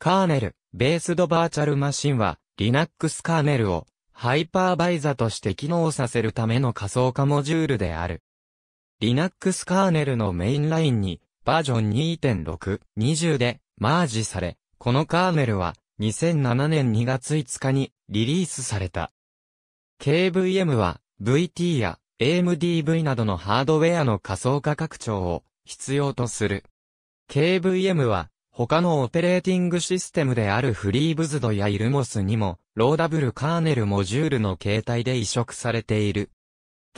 カーネル、ベースドバーチャルマシンは、Linux カーネルを、ハイパーバイザとして機能させるための仮想化モジュールである。Linux カーネルのメインラインに、バージョン2.6、20で、マージされ、このカーネルは、2007年2月5日に、リリースされた。KVM は、VT や AMDV などのハードウェアの仮想化拡張を必要とする。KVM は他のオペレーティングシステムであるフリーブズドやイルモスにも、ローダブルカーネルモジュールの形態で移植されている。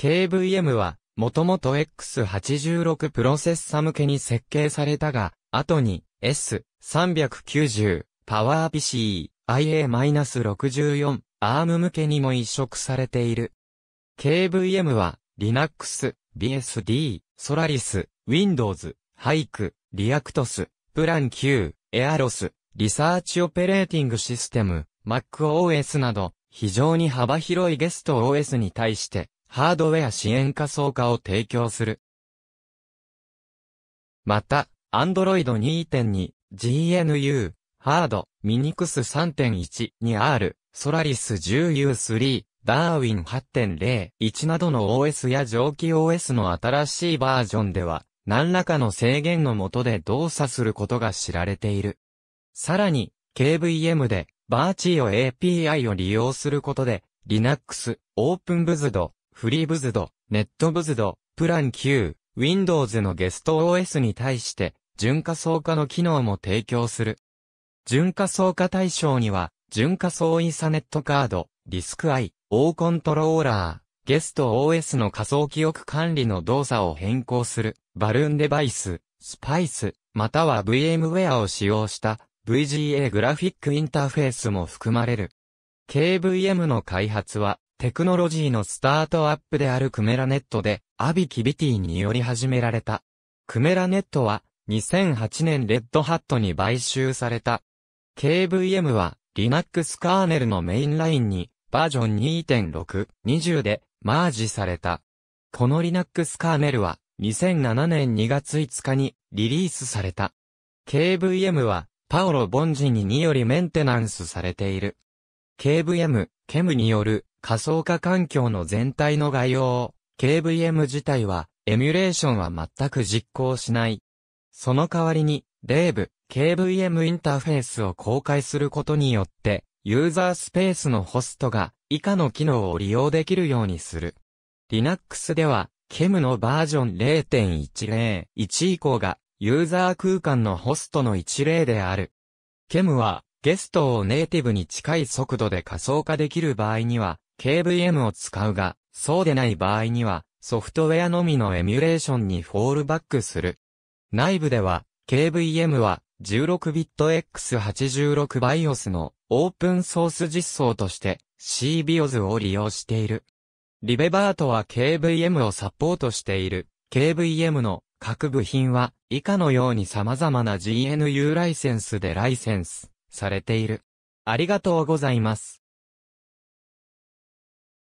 KVM は、もともと X86 プロセッサ向けに設計されたが、後に S390、パワー PC、IA-64、ARM 向けにも移植されている。KVM は、Linux、BSD、Solaris、Windows、Hike、Reactos、プラン Q、エアロス、リサーチオペレーティングシステム、MacOS など、非常に幅広いゲスト OS に対して、ハードウェア支援仮想化を提供する。また、Android 2.2、GNU、ハード、Minix 3.1、2R、Solaris 10U3、Darwin 8.0、1などの OS や蒸気 OS の新しいバージョンでは、何らかの制限のもとで動作することが知られている。さらに、KVM で、バーチーを API を利用することで、Linux、o p e n b u z d f r e e b u z d n e t b u z d PlanQ、Windows のゲスト OS に対して、純化層化の機能も提供する。純化層化対象には、純化層インサネットカード、リスクアイ、オーコントローラー、ゲスト OS の仮想記憶管理の動作を変更する、バルーンデバイス、スパイス、または VMware を使用した VGA グラフィックインターフェースも含まれる。KVM の開発は、テクノロジーのスタートアップであるクメラネットで、アビキビティにより始められた。クメラネットは、2008年レッドハットに買収された。KVM は、Linux カーネルのメインラインに、バージョン2.6、20で、マージされた。この Linux カーネルは2007年2月5日にリリースされた。KVM はパオロ・ボンジニによりメンテナンスされている。KVM、ケムによる仮想化環境の全体の概要を、KVM 自体はエミュレーションは全く実行しない。その代わりに、デーブ、KVM インターフェースを公開することによって、ユーザースペースのホストが以下の機能を利用できるようにする。Linux では、KEM のバージョン0.101以降がユーザー空間のホストの一例である。KEM はゲストをネイティブに近い速度で仮想化できる場合には KVM を使うが、そうでない場合にはソフトウェアのみのエミュレーションにフォールバックする。内部では KVM は16ビット X86 BIOS のオープンソース実装として CBIOS を利用している。リベバートは KVM をサポートしている。KVM の各部品は以下のように様々な GNU ライセンスでライセンスされている。ありがとうございます。